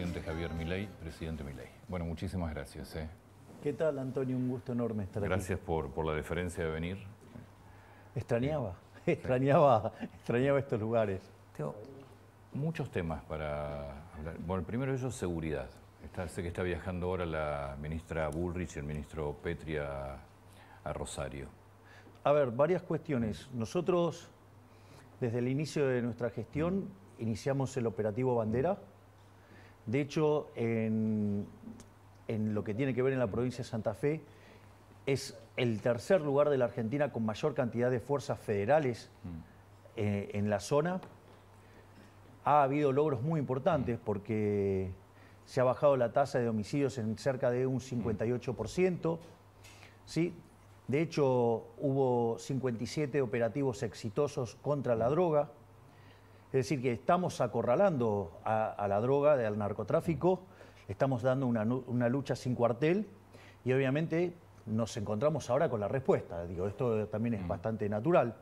presidente Javier Milei, presidente Milei. Bueno, muchísimas gracias. Eh. ¿Qué tal, Antonio? Un gusto enorme estar aquí. Gracias por, por la deferencia de venir. Extrañaba, extrañaba, extrañaba estos lugares. muchos temas para hablar. Bueno, el primero de ellos, seguridad. sé que está viajando ahora la ministra Bullrich y el ministro Petri a Rosario. A ver, varias cuestiones. Nosotros, desde el inicio de nuestra gestión, iniciamos el operativo Bandera de hecho, en, lo que tiene que ver en la provincia de Santa Fe, es el tercer lugar de la Argentina con mayor cantidad de fuerzas federales mm. eh, en la zona. Ha habido logros muy importantes mm. porque se ha bajado la tasa de homicidios en cerca de un 58%. ¿sí? De hecho, hubo 57 operativos exitosos contra la mm. droga. Es decir, que estamos acorralando a, la droga, al narcotráfico, estamos dando una, lucha sin cuartel y obviamente nos encontramos ahora con la respuesta. Digo, esto también es mm. bastante natural,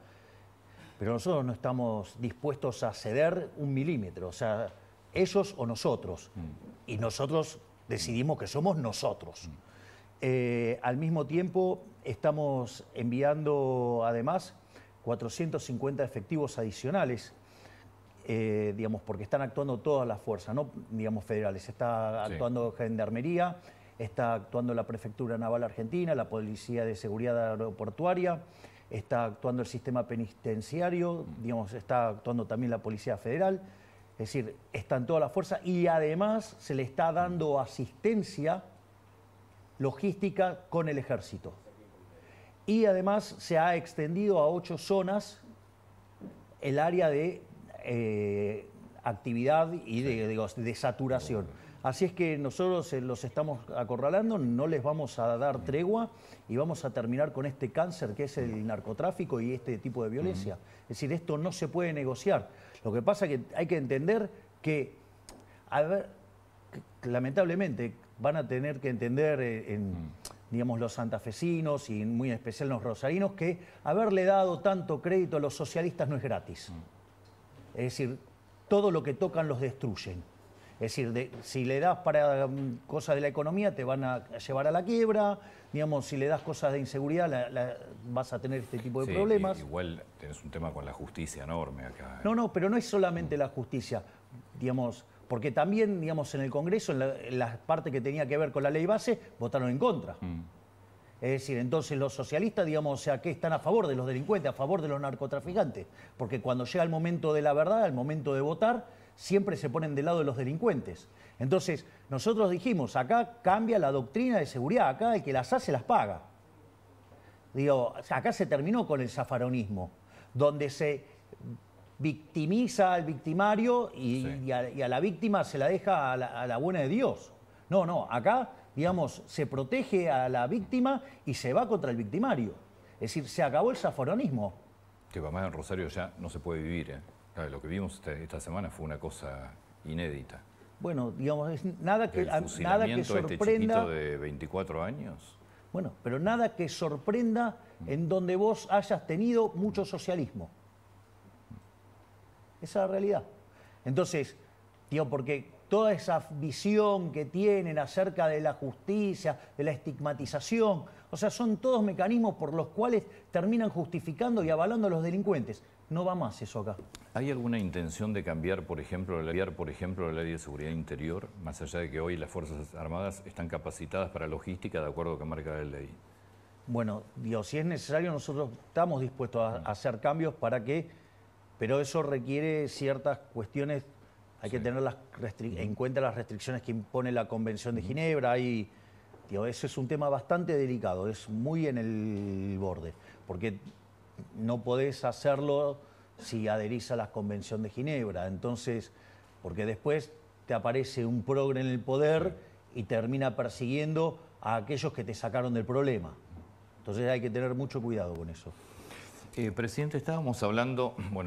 pero nosotros no estamos dispuestos a ceder un milímetro, o sea, ellos o nosotros. Mm. Y nosotros decidimos que somos nosotros. Mm. Eh, al mismo tiempo, estamos enviando además 450 efectivos adicionales eh, digamos, porque están actuando todas las fuerzas, ¿no? digamos, federales. Está actuando Gendarmería, está actuando la Prefectura Naval Argentina, la Policía de Seguridad Aeroportuaria, está actuando el sistema penitenciario, digamos, está actuando también la Policía Federal. Es decir, están todas las fuerzas y además se le está dando asistencia logística con el ejército. Y además se ha extendido a ocho zonas el área de eh, actividad y de, saturación. Así es que nosotros eh, los estamos acorralando, no les vamos a dar tregua y vamos a terminar con este cáncer que es el narcotráfico y este tipo de violencia. Es decir, esto no se puede negociar. Lo que pasa es que hay que entender que, lamentablemente van a tener que entender eh, mm. digamos, los santafesinos y muy en especial los rosarinos que haberle dado tanto crédito a los socialistas no es gratis. Mm. Es decir, todo lo que tocan los destruyen. Es decir, si le das para mm, cosas de la economía, te van a llevar a la quiebra. Digamos, si le das cosas de inseguridad, vas a tener este tipo de problemas. Igual tienes un tema con la justicia enorme acá. Eh. No, no, pero no es solamente la justicia. Digamos, porque también, digamos, en el Congreso, en la, parte que tenía que ver con la ley base, votaron en contra. Mm. Es decir, entonces los socialistas, digamos, o sea, que están a favor de los delincuentes, a favor de los narcotraficantes, porque cuando llega el momento de la verdad, el momento de votar, siempre se ponen del lado de los delincuentes. Entonces, nosotros dijimos, acá cambia la doctrina de seguridad, acá el que las hace las paga. Digo, acá se terminó con el zafaronismo, donde se victimiza al victimario y, a, la víctima se la deja a la buena de Dios. No, no, acá digamos, se protege a la víctima y se va contra el victimario. Es decir, se acabó el zafaronismo. Que más en Rosario ya no se puede vivir. ¿eh? lo que vimos esta, semana fue una cosa inédita. Bueno, digamos, es nada que, el nada que este sorprenda. de 24 años? Bueno, pero nada que sorprenda en donde vos hayas tenido mucho socialismo. Esa es la realidad. Entonces, tío, porque toda esa visión que tienen acerca de la justicia, de la estigmatización. O sea, son todos mecanismos por los cuales terminan justificando y avalando a los delincuentes. No va más eso acá. ¿Hay alguna intención de cambiar, por ejemplo, la, por ejemplo, ley de seguridad interior, más allá de que hoy las Fuerzas Armadas están capacitadas para logística de acuerdo con que marca la ley? Bueno, Dios, si es necesario, nosotros estamos dispuestos a, a hacer cambios para que, pero eso requiere ciertas cuestiones hay que tener las en cuenta las restricciones que impone la Convención de Ginebra. y tío, ese es un tema bastante delicado, es muy en el borde, porque no podés hacerlo si adherís a la Convención de Ginebra. Entonces, porque después te aparece un progre en el poder y termina persiguiendo a aquellos que te sacaron del problema. Entonces hay que tener mucho cuidado con eso. Eh, presidente, estábamos hablando, bueno,